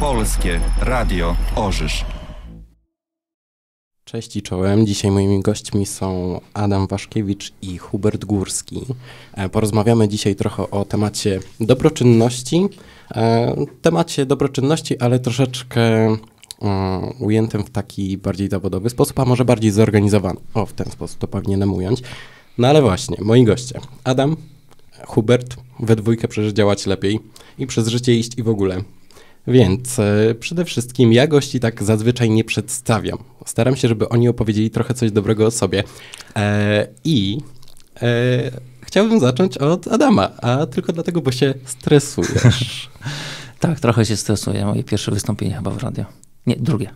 Polskie Radio Orzysz. Cześć i czołem. Dzisiaj moimi gośćmi są Adam Waszkiewicz i Hubert Górski. E, porozmawiamy dzisiaj trochę o temacie dobroczynności, E, temacie dobroczynności, ale troszeczkę e, ujętym w taki bardziej zawodowy sposób, a może bardziej zorganizowany. O, w ten sposób to powinienem ująć. No ale właśnie, moi goście. Adam, Hubert, we dwójkę przecież działać lepiej i przez życie iść i w ogóle. Więc e, przede wszystkim ja gości tak zazwyczaj nie przedstawiam. Staram się, żeby oni opowiedzieli trochę coś dobrego o sobie. I Chciałbym zacząć od Adama, a tylko dlatego, bo się stresujesz. tak, trochę się stresuję. Moje pierwsze wystąpienie chyba w radio. Nie, drugie.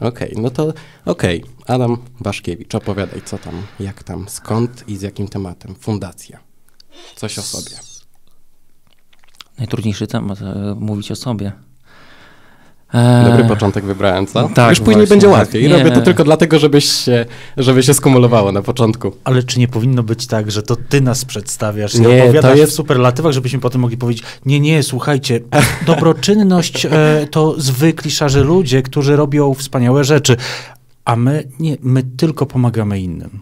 Okej, okay, no to okej. Okay. Adam Waszkiewicz, opowiadaj, co tam, jak tam, skąd i z jakim tematem? Fundacja. Coś o sobie. Najtrudniejszy temat, e, mówić o sobie. Eee, Dobry początek wybrałem, co? No tak, Już później właśnie, będzie łatwiej. Nie. Robię to tylko dlatego, żebyś się, żeby się skumulowało na początku. Ale czy nie powinno być tak, że to ty nas przedstawiasz i opowiadasz to jest... w superlatywach, żebyśmy potem mogli powiedzieć, nie, nie, słuchajcie, dobroczynność e, to zwykli szarzy ludzie, którzy robią wspaniałe rzeczy, a my, nie, my tylko pomagamy innym.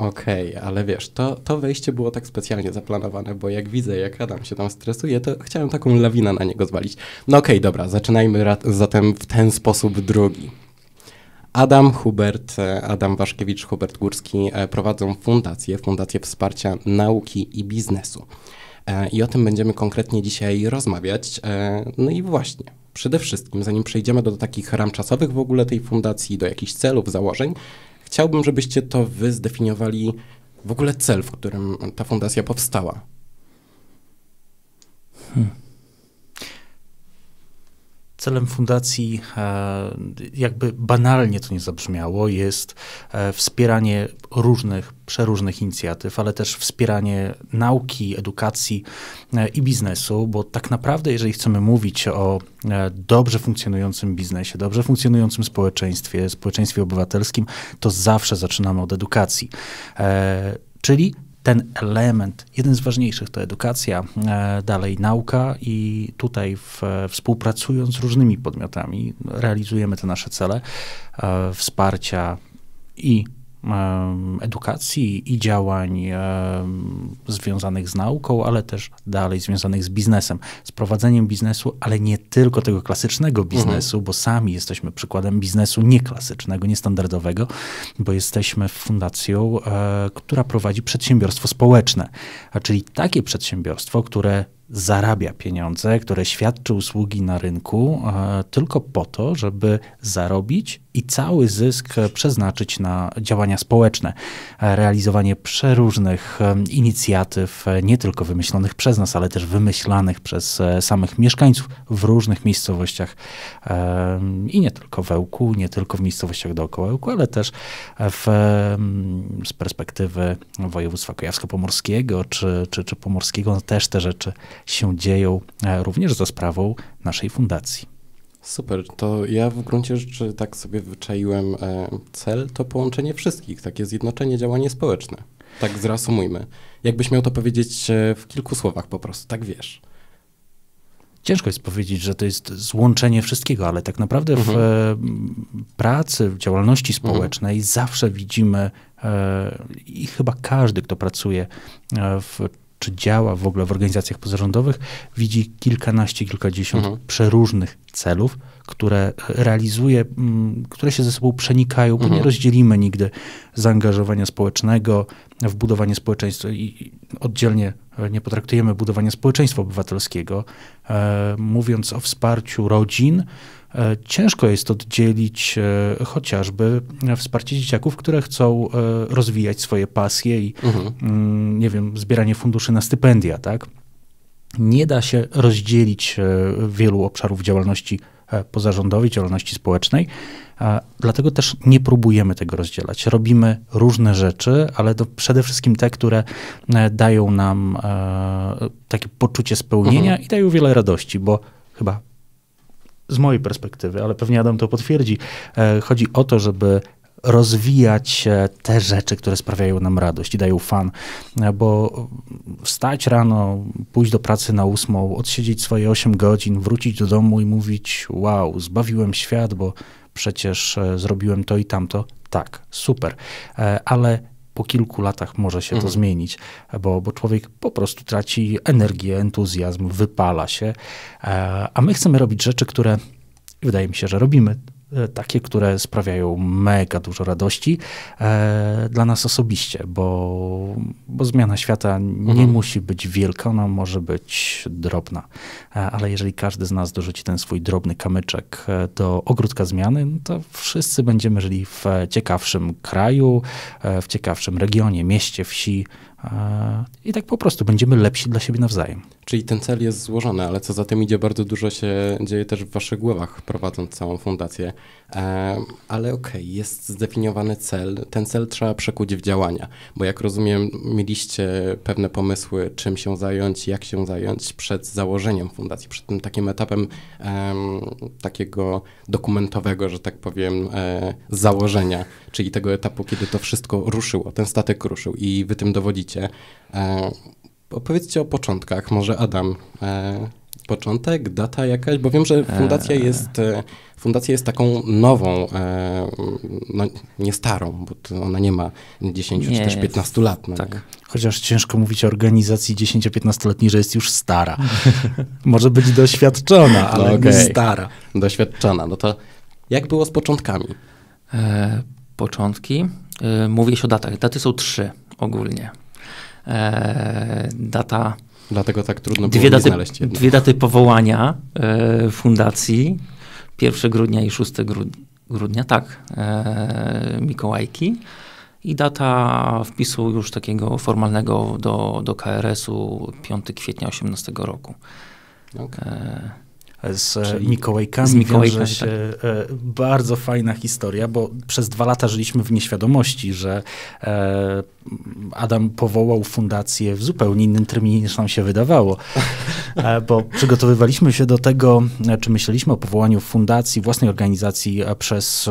Okej, okay, ale wiesz, to, to wejście było tak specjalnie zaplanowane, bo jak widzę, jak Adam się tam stresuje, to chciałem taką lawinę na niego zwalić. No okej, okay, dobra, zaczynajmy zatem w ten sposób drugi. Adam Hubert, e, Adam Waszkiewicz, Hubert Górski e, prowadzą fundację, Fundację Wsparcia Nauki i Biznesu. E, I o tym będziemy konkretnie dzisiaj rozmawiać. No i właśnie, przede wszystkim, zanim przejdziemy do takich ram czasowych w ogóle tej fundacji, do jakichś celów, założeń, Chciałbym, żebyście to wy zdefiniowali w ogóle cel, w którym ta fundacja powstała. Hmm. Celem fundacji, e, jakby banalnie to nie zabrzmiało, jest e, wspieranie różnych, przeróżnych inicjatyw, ale też wspieranie nauki, edukacji e, i biznesu, bo tak naprawdę, jeżeli chcemy mówić o dobrze funkcjonującym biznesie, dobrze funkcjonującym społeczeństwie, społeczeństwie obywatelskim, to zawsze zaczynamy od edukacji. Czyli ten element, jeden z ważniejszych to edukacja, e, dalej nauka i tutaj w, współpracując z różnymi podmiotami realizujemy te nasze cele e, wsparcia i edukacji i działań związanych z nauką, ale też dalej związanych z biznesem, z prowadzeniem biznesu, ale nie tylko tego klasycznego mhm. biznesu, mhm. bo sami jesteśmy przykładem biznesu nieklasycznego, niestandardowego, bo jesteśmy fundacją, e, która prowadzi przedsiębiorstwo społeczne, a czyli takie przedsiębiorstwo, które zarabia pieniądze, które świadczy usługi na rynku e, tylko po to, żeby zarobić i cały zysk przeznaczyć na działania społeczne, e, realizowanie przeróżnych e, inicjatyw, nie tylko wymyślonych przez nas, ale też wymyślanych przez samych mieszkańców w różnych miejscowościach i nie tylko w Ełku, nie tylko w miejscowościach dookoła Ełku, ale też w, z perspektywy województwa kujawsko-pomorskiego czy, czy, czy pomorskiego no też te rzeczy się dzieją e, również za sprawą naszej fundacji. Super, to ja w gruncie rzeczy tak sobie wyczaiłem e, cel, to połączenie wszystkich, takie zjednoczenie, działanie społeczne. Tak zreasumujmy. Jakbyś miał to powiedzieć e, w kilku słowach po prostu, tak wiesz. Ciężko jest powiedzieć, że to jest złączenie wszystkiego, ale tak naprawdę mhm. w pracy, w działalności mhm. społecznej mhm. zawsze widzimy i chyba każdy, kto pracuje w czy działa w ogóle w organizacjach pozarządowych, widzi kilkanaście, kilkadziesiąt mhm. przeróżnych celów, które realizuje, mm, które się ze sobą przenikają, bo mhm. nie rozdzielimy nigdy zaangażowania społecznego w budowanie społeczeństwa i oddzielnie e, nie potraktujemy budowania społeczeństwa obywatelskiego. E, mówiąc o wsparciu rodzin, E, ciężko jest oddzielić e, chociażby wsparcie dzieciaków, które chcą e, rozwijać swoje pasje i, mhm. Mm, nie wiem, zbieranie funduszy na stypendia, tak? Nie da się rozdzielić wielu obszarów działalności pozarządowej, działalności społecznej. Dlatego też nie próbujemy tego rozdzielać. Robimy różne rzeczy, ale to przede wszystkim te, które dają nam takie poczucie spełnienia mhm. i dają wiele radości, bo chyba z mojej perspektywy, ale pewnie Adam to potwierdzi, e, chodzi o to, żeby rozwijać e, te rzeczy, które sprawiają nam radość i dają fan, e, bo wstać rano, pójść do pracy na ósmą, odsiedzieć swoje 8 godzin, wrócić do domu i mówić wow, zbawiłem świat, bo przecież zrobiłem to i tamto. Tak, super, ale po kilku latach może się to mhm. zmienić, bo, bo człowiek po prostu traci energię, entuzjazm, wypala się, e, a my chcemy robić rzeczy, które wydaje mi się, że robimy E, takie, które sprawiają mega dużo radości e, dla nas osobiście, bo, bo zmiana świata nie mhm. musi być wielka, ona może być drobna. E, ale jeżeli każdy z nas dorzuci ten swój drobny kamyczek e, do ogródka zmiany, no to wszyscy będziemy żyli w ciekawszym kraju, e, w ciekawszym regionie, mieście, wsi, i tak po prostu będziemy lepsi dla siebie nawzajem. Czyli ten cel jest złożony, ale co za tym idzie, bardzo dużo się dzieje też w waszych głowach, prowadząc całą fundację. Ale okej, okay, jest zdefiniowany cel. Ten cel trzeba przekuć w działania, bo jak rozumiem, mieliście pewne pomysły, czym się zająć, jak się zająć przed założeniem fundacji, przed tym takim etapem um, takiego dokumentowego, że tak powiem, e, założenia, czyli tego etapu, kiedy to wszystko ruszyło, ten statek ruszył i wy tym dowodzicie. E, opowiedzcie o początkach, może Adam. E, początek, data jakaś, bo wiem, że fundacja e. jest, e, fundacja jest taką nową, e, no nie starą, bo ona nie ma 10 nie, czy też 15 lat. No tak. Chociaż ciężko mówić o organizacji 10-15-letniej, że jest już stara. Może być doświadczona, no ale no okay. nie stara. Doświadczona. No to jak było z początkami? E, początki. E, mówię się o datach. Daty są trzy ogólnie. E, data Dlatego tak trudno dwie było daty, znaleźć. Jedno. Dwie daty powołania e, fundacji, 1 grudnia i 6 grudnia, tak, e, Mikołajki. I data wpisu już takiego formalnego do, do KRS-u 5 kwietnia 2018 roku. Okay. E, z e, Czyli Mikołajkami, z Mikołajkami tak. się tak. bardzo fajna historia, bo przez dwa lata żyliśmy w nieświadomości, że e, Adam powołał fundację w zupełnie innym terminie niż nam się wydawało, bo przygotowywaliśmy się do tego, czy myśleliśmy o powołaniu fundacji, własnej organizacji przez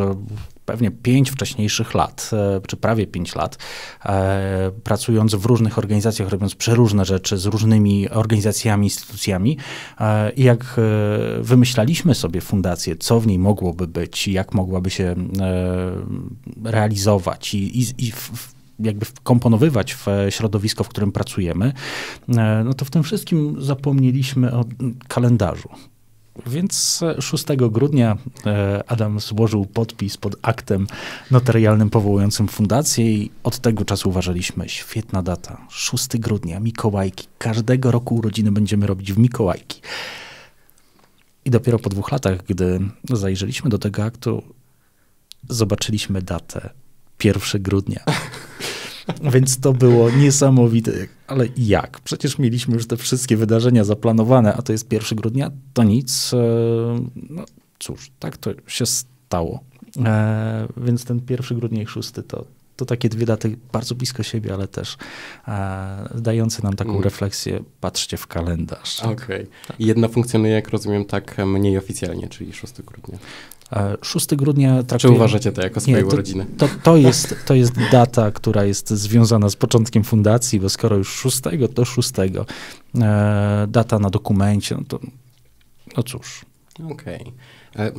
pewnie pięć wcześniejszych lat, e, czy prawie pięć lat, e, pracując w różnych organizacjach, robiąc przeróżne rzeczy z różnymi organizacjami, instytucjami. E, I jak wymyślaliśmy sobie fundację, co w niej mogłoby być, jak mogłaby się realizować i, i, i w, jakby komponowywać w środowisko, w którym pracujemy, no to w tym wszystkim zapomnieliśmy o kalendarzu. Więc 6 grudnia e, Adam złożył podpis pod aktem notarialnym powołującym fundację i od tego czasu uważaliśmy, świetna data, 6 grudnia, Mikołajki. Każdego roku urodziny będziemy robić w Mikołajki. I dopiero po dwóch latach, gdy zajrzeliśmy do tego aktu, zobaczyliśmy datę 1 grudnia. Więc to było niesamowite. Ale jak? Przecież mieliśmy już te wszystkie wydarzenia zaplanowane, a to jest 1 grudnia, to nic. E, no cóż, tak to się stało. E, więc ten 1 grudnia i 6 to, to takie dwie daty bardzo blisko siebie, ale też e, dające nam taką mm. refleksję, patrzcie w kalendarz. Tak? Okej. Okay. Tak. Jedna funkcjonuje, jak rozumiem, tak mniej oficjalnie, czyli 6 grudnia. 6 e, grudnia traktujemy... Czy uważacie to jako swoje urodziny? To, to, to, jest, to jest data, która jest związana z początkiem fundacji, bo skoro już 6, to 6. E, data na dokumencie, no to no cóż. Okej. Okay. E,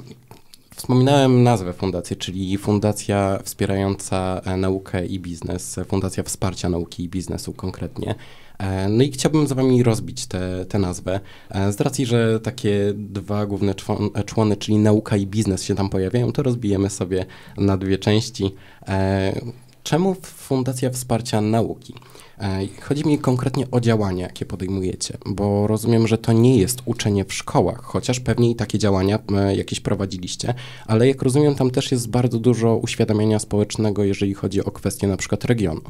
wspominałem nazwę fundacji, czyli Fundacja Wspierająca Naukę i Biznes, Fundacja Wsparcia Nauki i Biznesu konkretnie. E, no i chciałbym z wami rozbić tę nazwę. E, z racji, że takie dwa główne człony, czyli nauka i biznes się tam pojawiają, to rozbijemy sobie na dwie części. E, czemu Fundacja Wsparcia Nauki? Chodzi mi konkretnie o działania, jakie podejmujecie, bo rozumiem, że to nie jest uczenie w szkołach, chociaż pewnie i takie działania jakieś prowadziliście, ale jak rozumiem, tam też jest bardzo dużo uświadamiania społecznego, jeżeli chodzi o kwestie na przykład regionu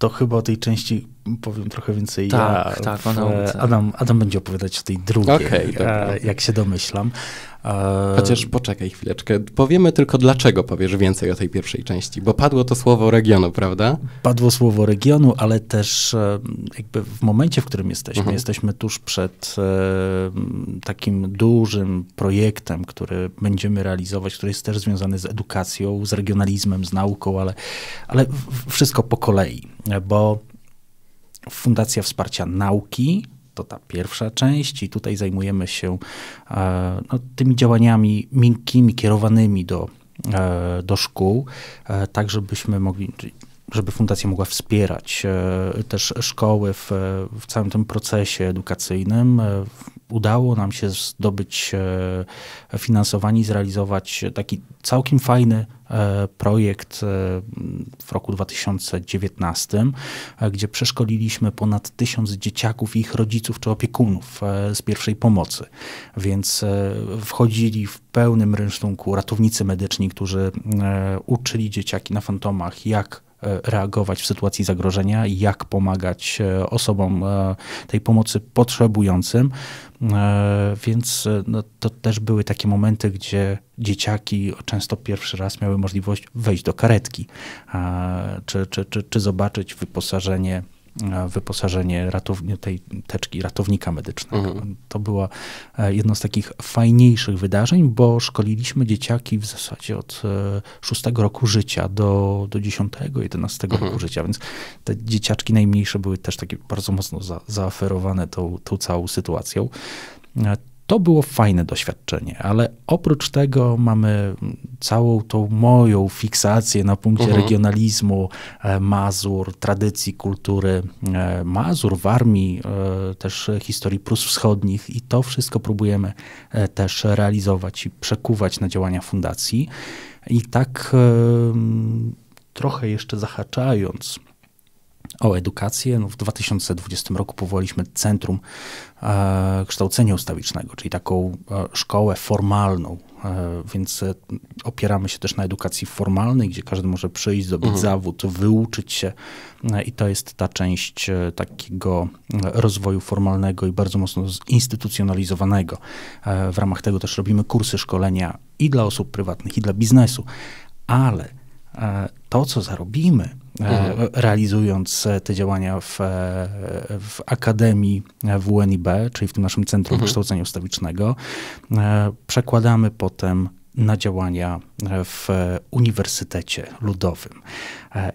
to chyba o tej części powiem trochę więcej tak, ja. Tak, tak w, Adam, Adam będzie opowiadać o tej drugiej, okay, e, dobra. jak się domyślam. E, Chociaż poczekaj chwileczkę. Powiemy tylko, dlaczego powiesz więcej o tej pierwszej części, bo padło to słowo regionu, prawda? Padło słowo regionu, ale też e, jakby w momencie, w którym jesteśmy, mhm. jesteśmy tuż przed takim dużym projektem, który będziemy realizować, który jest też związany z edukacją, z regionalizmem, z nauką, ale, ale wszystko po kolei, bo Fundacja Wsparcia Nauki, to ta pierwsza część, i tutaj zajmujemy się e, no, tymi działaniami miękkimi, kierowanymi do, e, do szkół, e, tak żebyśmy mogli, żeby fundacja mogła wspierać też szkoły w, w całym tym procesie edukacyjnym, udało nam się zdobyć e, finansowanie i zrealizować taki całkiem fajny e, projekt e, w roku 2019, gdzie przeszkoliliśmy ponad tysiąc dzieciaków i ich rodziców czy opiekunów z pierwszej pomocy. Więc wchodzili w pełnym rynsztunku ratownicy medyczni, którzy uczyli dzieciaki na fantomach, jak E, reagować w sytuacji zagrożenia, jak pomagać e, osobom e, tej pomocy potrzebującym. Więc no, to też były takie momenty, gdzie dzieciaki często pierwszy raz miały możliwość wejść do karetki czy, czy, czy, czy zobaczyć wyposażenie E, wyposażenie ratowni- tej teczki ratownika medycznego. Mhm. To było e, jedno z takich fajniejszych wydarzeń, bo szkoliliśmy dzieciaki w zasadzie od e, szóstego roku życia do, do 10, 11 mhm. roku życia, więc te dzieciaczki najmniejsze były też takie bardzo mocno za, zaaferowane tą, tą całą sytuacją. To było fajne doświadczenie, ale oprócz tego mamy całą tą moją fiksację na punkcie mhm. regionalizmu, e, Mazur, tradycji, kultury e, Mazur, w armii, e, też historii Prus Wschodnich i to wszystko próbujemy też realizować i przekuwać na działania fundacji. I tak trochę jeszcze zahaczając o edukację. No, w 2020 roku powołaliśmy Centrum e, Kształcenia Ustawicznego, czyli taką e, szkołę formalną, e, więc opieramy się też na edukacji formalnej, gdzie każdy może przyjść, zdobyć mhm. zawód, wyuczyć się i to jest ta część takiego rozwoju formalnego i bardzo mocno zinstytucjonalizowanego. W ramach tego też robimy kursy szkolenia i dla osób prywatnych, i dla biznesu, ale to, co zarobimy, E, mhm. realizując e, te działania w, e, w Akademii WNIB, czyli w tym naszym Centrum mhm. Kształcenia Ustawicznego. Przekładamy potem na działania w Uniwersytecie Ludowym.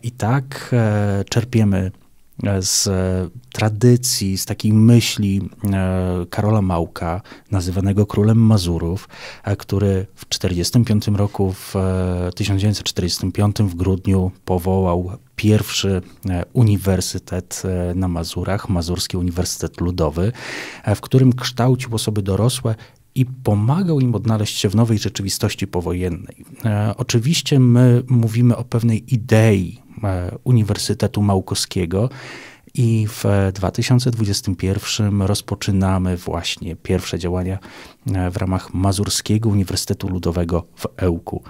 I tak czerpiemy z e, tradycji, z takiej myśli e, Karola Małka, nazywanego królem Mazurów, e, który w 1945 roku, w 1945 w grudniu powołał pierwszy uniwersytet na Mazurach, Mazurski Uniwersytet Ludowy, w którym kształcił osoby dorosłe i pomagał im odnaleźć się w nowej rzeczywistości powojennej. E, oczywiście my mówimy o pewnej idei E, Uniwersytetu Małkowskiego. I w 2021 rozpoczynamy właśnie pierwsze działania e, w ramach Mazurskiego Uniwersytetu Ludowego w Ełku.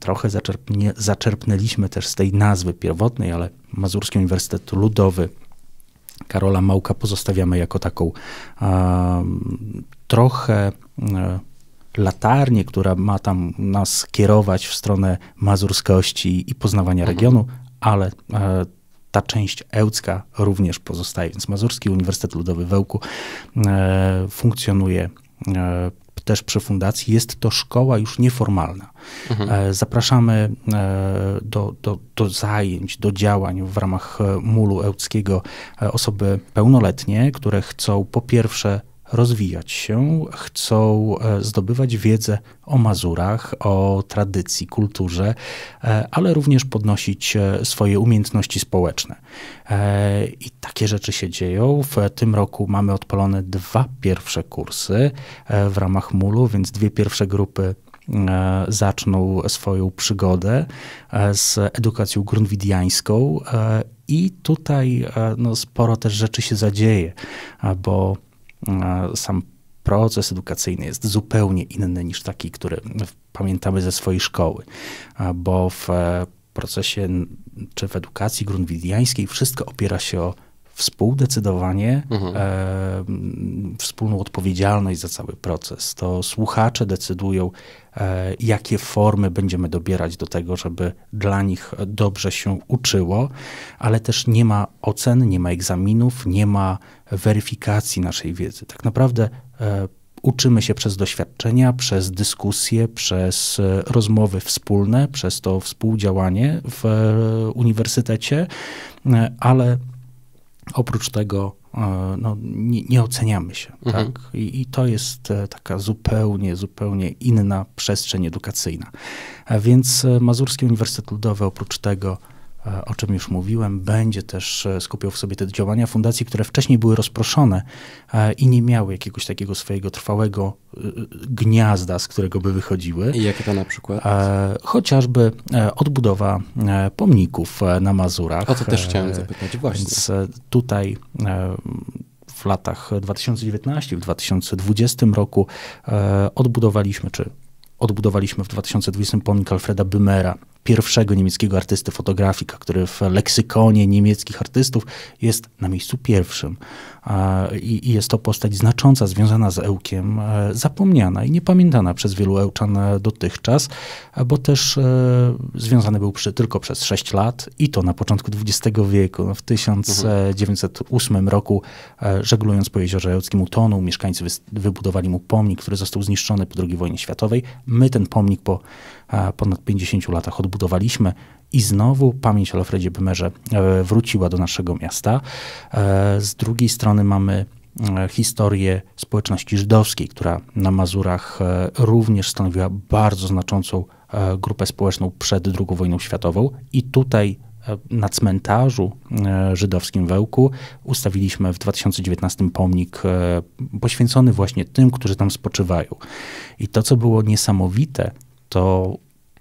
Trochę zaczerpnie, zaczerpnęliśmy też z tej nazwy pierwotnej, ale Mazurski Uniwersytet Ludowy Karola Małka pozostawiamy jako taką trochę e, latarnię, która ma tam nas kierować w stronę mazurskości i poznawania mhm. regionu, ale e, ta część ełcka również pozostaje. Więc Mazurski Uniwersytet Ludowy w Ełku e, funkcjonuje e, też przy fundacji. Jest to szkoła już nieformalna. Mhm. E, zapraszamy e, do, do, do zajęć, do działań w ramach e, mulu ełckiego osoby pełnoletnie, które chcą po pierwsze rozwijać się, chcą e, zdobywać wiedzę o Mazurach, o tradycji, kulturze, e, ale również podnosić e, swoje umiejętności społeczne. I takie rzeczy się dzieją. W tym roku mamy odpalone dwa pierwsze kursy w ramach MUL-u, więc dwie pierwsze grupy zaczną swoją przygodę z edukacją grundwidiańską i tutaj no, sporo też rzeczy się zadzieje, bo sam proces edukacyjny jest zupełnie inny niż taki, który pamiętamy ze swojej szkoły, bo w e, procesie czy w edukacji grundwidiańskiej wszystko opiera się o współdecydowanie, mhm. e, wspólną odpowiedzialność za cały proces. To słuchacze decydują, e, jakie formy będziemy dobierać do tego, żeby dla nich dobrze się uczyło, ale też nie ma ocen, nie ma egzaminów, nie ma weryfikacji naszej wiedzy. Tak naprawdę e, uczymy się przez doświadczenia, przez dyskusje, przez e, rozmowy wspólne, przez to współdziałanie w e, uniwersytecie, e, ale Oprócz tego e, no, nie, nie oceniamy się. Mhm. Tak? I, I, to jest e, taka zupełnie, zupełnie inna przestrzeń edukacyjna. Więc e, Mazurski Uniwersytet Ludowy oprócz tego E, o czym już mówiłem, będzie też e, skupiał w sobie te działania fundacji, które wcześniej były rozproszone e, i nie miały jakiegoś takiego swojego trwałego gniazda, z którego by wychodziły. I jakie to na przykład? Chociażby odbudowa pomników na Mazurach. O to też chciałem zapytać, właśnie. Więc tutaj w latach 2019 w 2020 roku odbudowaliśmy, czy odbudowaliśmy w 2020 pomnik Alfreda Bymera, pierwszego niemieckiego artysty fotografika, który w leksykonie niemieckich artystów jest na miejscu pierwszym. I jest to postać znacząca, związana z Ełkiem, e, zapomniana i niepamiętana przez wielu Ełczan e, dotychczas, bo też e, związany był przy, tylko przez 6 lat i to na początku XX wieku. W 1908 roku żeglując po jeziorze Ełckim utonął, mieszkańcy wybudowali mu pomnik, który został zniszczony po II wojnie światowej. My ten pomnik po ponad 50 latach odbudowaliśmy i znowu pamięć o Alfredzie Bymerze e, wróciła do naszego miasta. E, z drugiej strony mamy e, historię społeczności żydowskiej, która na Mazurach również stanowiła bardzo znaczącą grupę społeczną przed II wojną światową i tutaj na cmentarzu żydowskim Wełku ustawiliśmy w 2019 pomnik poświęcony właśnie tym, którzy tam spoczywają. I to, co było niesamowite, to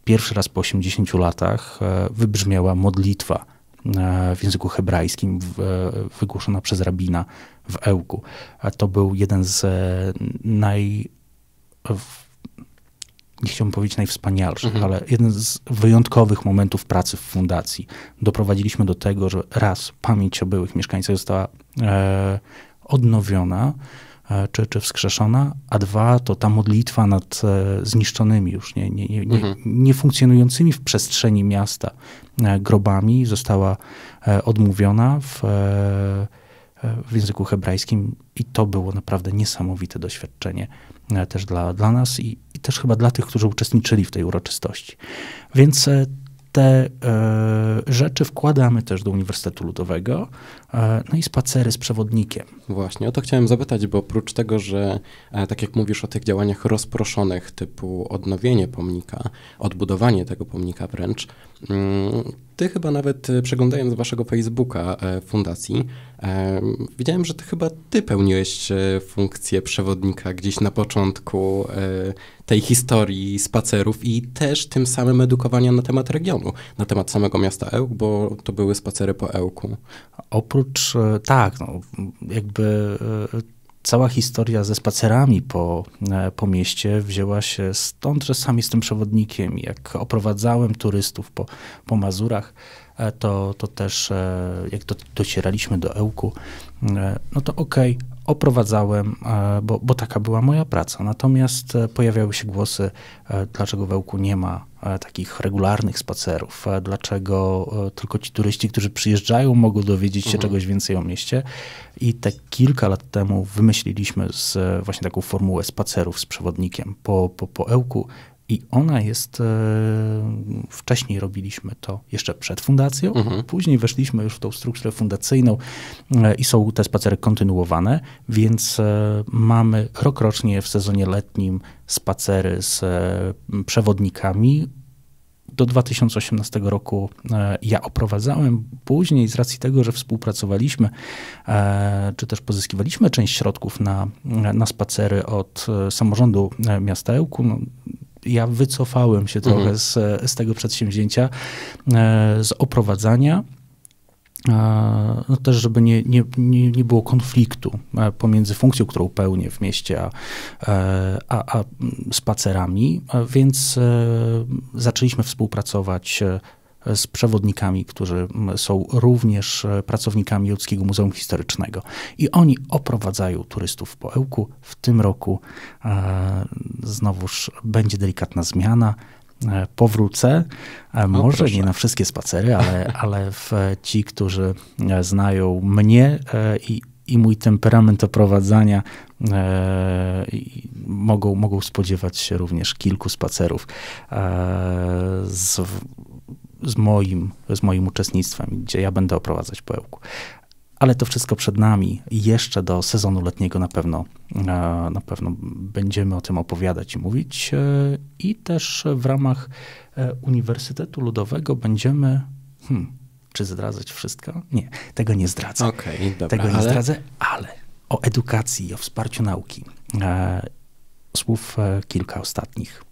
pierwszy raz po 80 latach e, wybrzmiała modlitwa e, w języku hebrajskim, e, wygłoszona przez rabina w Ełku. To był jeden z naj. Nie chciałbym powiedzieć najwspanialszych, mhm. ale jeden z wyjątkowych momentów pracy w fundacji. Doprowadziliśmy do tego, że raz pamięć o byłych mieszkańcach została odnowiona E, czy, czy wskrzeszona, a dwa to ta modlitwa nad e, zniszczonymi już, nie, nie, nie, nie mhm. funkcjonującymi w przestrzeni miasta e, grobami została odmówiona w, w języku hebrajskim i to było naprawdę niesamowite doświadczenie też dla, dla nas i, i też chyba dla tych, którzy uczestniczyli w tej uroczystości. Więc te e, rzeczy wkładamy też do Uniwersytetu Ludowego, e, no i spacery z przewodnikiem. Właśnie, o to chciałem zapytać, bo oprócz tego, że e, tak jak mówisz o tych działaniach rozproszonych, typu odnowienie pomnika, odbudowanie tego pomnika wręcz, mm, ty chyba nawet e, przeglądając waszego Facebooka e, fundacji, e, widziałem, że ty chyba ty pełniłeś funkcję przewodnika gdzieś na początku tej historii spacerów i też tym samym edukowania na temat regionu, na temat samego miasta Ełk, bo to były spacery po Ełku. Oprócz, tak, no, jakby cała historia ze spacerami po, e, po mieście wzięła się stąd, że sam jestem przewodnikiem. Jak oprowadzałem turystów po, po Mazurach, e, to, to też e, jak do, docieraliśmy do Ełku, no to okej, okay, oprowadzałem, bo, bo taka była moja praca. Natomiast pojawiały się głosy, dlaczego w Ełku nie ma E, takich regularnych spacerów, e, dlaczego e, tylko ci turyści, którzy przyjeżdżają, mogą dowiedzieć się mhm. czegoś więcej o mieście. I te kilka lat temu wymyśliliśmy z, właśnie taką formułę spacerów z przewodnikiem po, po, po Ełku, i ona jest, e, wcześniej robiliśmy to jeszcze przed fundacją, mhm. później weszliśmy już w tą strukturę fundacyjną e, i są te spacery kontynuowane, więc e, mamy rokrocznie w sezonie letnim spacery z e, przewodnikami. Do 2018 roku e, ja oprowadzałem, później z racji tego, że współpracowaliśmy, e, czy też pozyskiwaliśmy część środków na, na spacery od samorządu miasta no, ja wycofałem się trochę mhm. z, z tego przedsięwzięcia, e, z oprowadzania. E, no też, żeby nie, nie, nie było konfliktu e, pomiędzy funkcją, którą pełnię w mieście, a, a, a spacerami, więc zaczęliśmy współpracować z przewodnikami, którzy są również e, pracownikami Ludzkiego Muzeum Historycznego. I oni oprowadzają turystów po Ełku. W tym roku e, znowuż będzie delikatna zmiana e, powrócę. E, może proszę. nie na wszystkie spacery, ale, ale ci, którzy znają mnie i, i mój temperament oprowadzania, e, mogą, mogą spodziewać się również kilku spacerów e, z z moim, z moim uczestnictwem, gdzie ja będę oprowadzać po Ale to wszystko przed nami. Jeszcze do sezonu letniego na pewno, e, na pewno będziemy o tym opowiadać i mówić. E, I też w ramach e, Uniwersytetu Ludowego będziemy. Hmm, czy zdradzać wszystko? Nie, tego nie zdradzę. Okay, dobra, tego nie ale... zdradzę, ale o edukacji, o wsparciu nauki. Słów kilka ostatnich.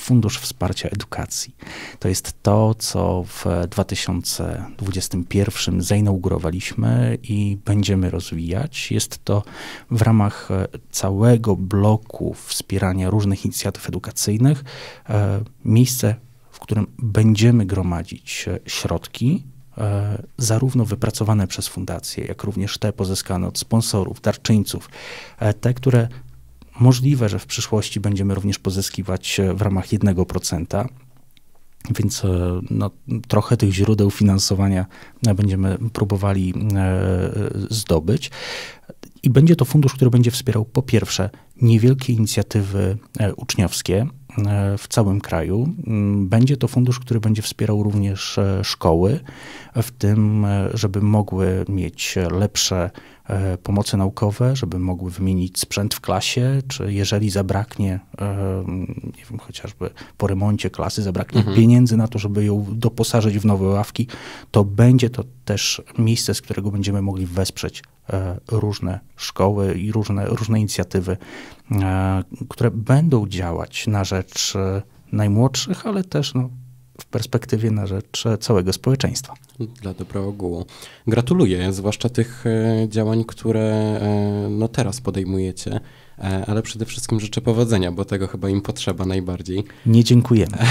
Fundusz Wsparcia Edukacji. To jest to, co w 2021 zainaugurowaliśmy i będziemy rozwijać. Jest to w ramach e, całego bloku wspierania różnych inicjatyw edukacyjnych e, miejsce, w którym będziemy gromadzić e, środki zarówno wypracowane przez fundacje, jak również te pozyskane od sponsorów, darczyńców, te, które Możliwe, że w przyszłości będziemy również pozyskiwać e, w ramach 1%. Więc e, no, trochę tych źródeł finansowania e, będziemy próbowali zdobyć. I będzie to fundusz, który będzie wspierał po pierwsze niewielkie inicjatywy uczniowskie w całym kraju. Mm, będzie to fundusz, który będzie wspierał również szkoły w tym, żeby mogły mieć lepsze E, pomocy naukowe, żeby mogły wymienić sprzęt w klasie, czy jeżeli zabraknie, e, nie wiem, chociażby po remoncie klasy, zabraknie mhm. pieniędzy na to, żeby ją doposażyć w nowe ławki, to będzie to też miejsce, z którego będziemy mogli wesprzeć e, różne szkoły i różne, różne inicjatywy, które będą działać na rzecz najmłodszych, ale też no, w perspektywie na rzecz całego społeczeństwa. Dla dobra ogółu. Gratuluję, zwłaszcza tych e, działań, które e, no teraz podejmujecie, e, ale przede wszystkim życzę powodzenia, bo tego chyba im potrzeba najbardziej. Nie dziękujemy.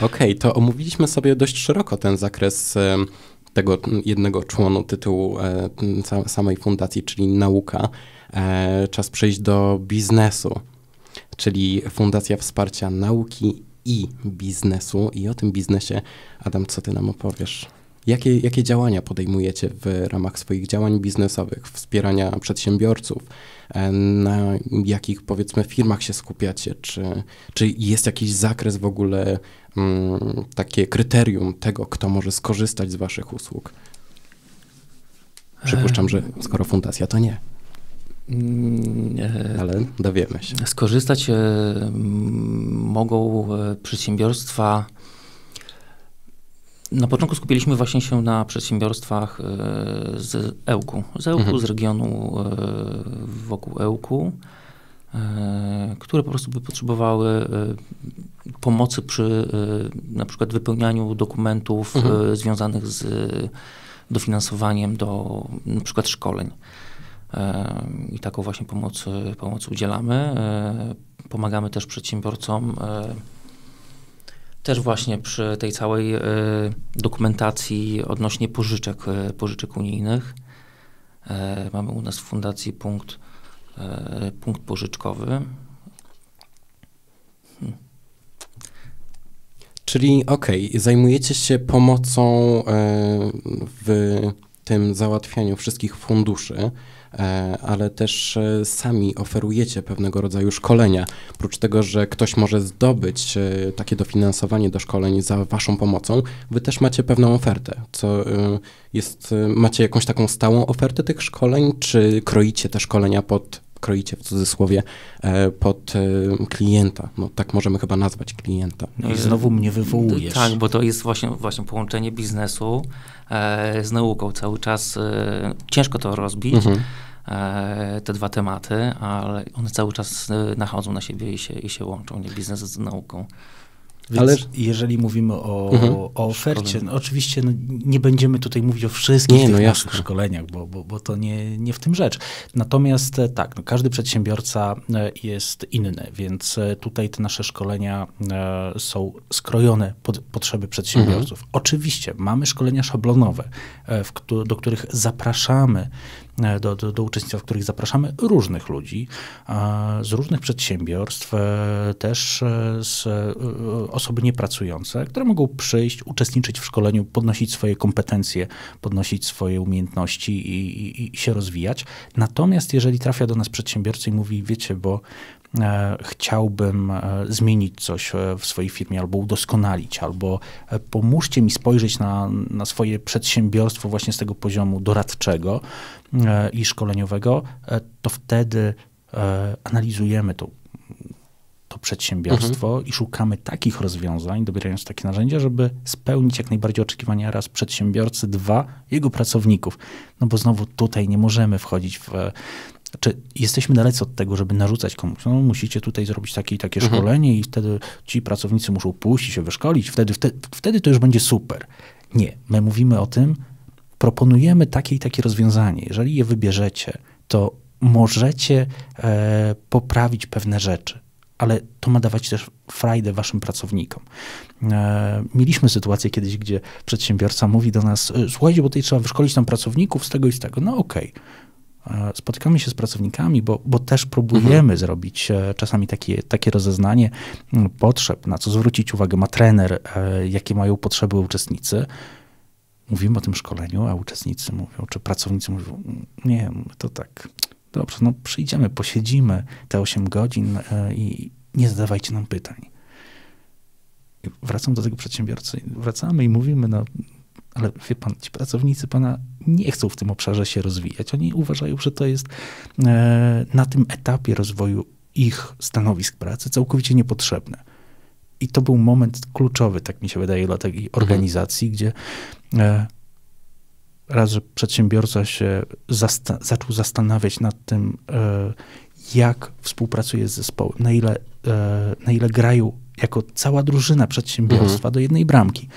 Okej, okay, to omówiliśmy sobie dość szeroko ten zakres tego jednego członu tytułu samej fundacji, czyli nauka. Czas przejść do biznesu, czyli Fundacja Wsparcia Nauki i biznesu. I o tym biznesie, Adam, co ty nam opowiesz? Jakie, jakie działania podejmujecie w ramach swoich działań biznesowych, wspierania przedsiębiorców? E, na jakich, powiedzmy, firmach się skupiacie? Czy, czy jest jakiś zakres w ogóle, mm, takie kryterium tego, kto może skorzystać z Waszych usług? Przypuszczam, e. że skoro fundacja, to nie. Mm, Ale dowiemy się. Skorzystać e, mogą e, przedsiębiorstwa. Na początku skupiliśmy właśnie się na przedsiębiorstwach e, z Ełku. Z Ełku, mhm. z regionu wokół Ełku, które po prostu by potrzebowały pomocy przy na przykład wypełnianiu dokumentów mhm. związanych z dofinansowaniem do na przykład szkoleń i taką właśnie pomoc, e, pomoc udzielamy. E, pomagamy też przedsiębiorcom e, też właśnie przy tej całej dokumentacji odnośnie pożyczek, pożyczek unijnych. Mamy u nas w fundacji punkt, punkt pożyczkowy. Hmm. Czyli okej, okay, zajmujecie się pomocą w tym załatwianiu wszystkich funduszy. E, ale też e, sami oferujecie pewnego rodzaju szkolenia. Oprócz tego, że ktoś może zdobyć e, takie dofinansowanie do szkoleń za waszą pomocą, wy też macie pewną ofertę. Co jest, macie jakąś taką stałą ofertę tych szkoleń, czy kroicie te szkolenia pod kroicie w cudzysłowie e, pod e, klienta. No, tak możemy chyba nazwać klienta. No i znowu mnie wywołujesz. Tak, bo to jest właśnie, właśnie połączenie biznesu e, z nauką. Cały czas ciężko to rozbić. Mhm. Te dwa tematy, ale one cały czas nachodzą na siebie i się, i się łączą, nie biznes z nauką. Więc ale... jeżeli mówimy o, mhm. o ofercie, no oczywiście no, nie będziemy tutaj mówić o wszystkich nie, no naszych szkoleniach, bo, bo, bo to nie, nie w tym rzecz. Natomiast e, tak, no, każdy przedsiębiorca e, jest inny, więc e, tutaj te nasze szkolenia e, są skrojone pod potrzeby przedsiębiorców. Mhm. Oczywiście mamy szkolenia szablonowe, e, w, do których zapraszamy E, do, do, do uczestnictwa, w których zapraszamy różnych ludzi z różnych przedsiębiorstw, e, też e, z osoby niepracujące, które mogą przyjść, uczestniczyć w szkoleniu, podnosić swoje kompetencje, podnosić swoje umiejętności i, i, i się rozwijać. Natomiast jeżeli trafia do nas przedsiębiorca i mówi, wiecie, bo E, chciałbym e, zmienić coś e, w swojej firmie albo udoskonalić, albo pomóżcie mi spojrzeć na, na swoje przedsiębiorstwo właśnie z tego poziomu doradczego i szkoleniowego, to wtedy analizujemy to, to przedsiębiorstwo mhm. i szukamy takich rozwiązań, dobierając takie narzędzia, żeby spełnić jak najbardziej oczekiwania raz przedsiębiorcy, dwa jego pracowników. No bo znowu tutaj nie możemy wchodzić w czy jesteśmy dalece od tego, żeby narzucać komuś, no musicie tutaj zrobić takie i takie mhm. szkolenie i wtedy ci pracownicy muszą pójść i się wyszkolić, wtedy, wtedy, wtedy to już będzie super. Nie, my mówimy o tym, proponujemy takie i takie rozwiązanie. Jeżeli je wybierzecie, to możecie e, poprawić pewne rzeczy, ale to ma dawać też frajdę waszym pracownikom. E, mieliśmy sytuację kiedyś, gdzie przedsiębiorca mówi do nas, e, słuchajcie, bo tutaj trzeba wyszkolić tam pracowników z tego i z tego. No okej, okay. E, spotykamy się z pracownikami, bo, bo też próbujemy mhm. zrobić e, czasami takie, takie rozeznanie mm, potrzeb, na co zwrócić uwagę ma trener, e, jakie mają potrzeby uczestnicy. Mówimy o tym szkoleniu, a uczestnicy mówią, czy pracownicy mówią, mm, nie, to tak, dobrze, no przyjdziemy, posiedzimy te 8 godzin i nie zadawajcie nam pytań. wracam do tego przedsiębiorcy, wracamy i mówimy, no ale wie pan, ci pracownicy pana nie chcą w tym obszarze się rozwijać. Oni uważają, że to jest e, na tym etapie rozwoju ich stanowisk pracy całkowicie niepotrzebne. I to był moment kluczowy, tak mi się wydaje, dla tej mhm. organizacji, mhm. gdzie e, raz, że przedsiębiorca się zasta zaczął zastanawiać nad tym, e, jak współpracuje z zespołem, na ile, na ile grają jako cała drużyna przedsiębiorstwa mhm. do jednej bramki.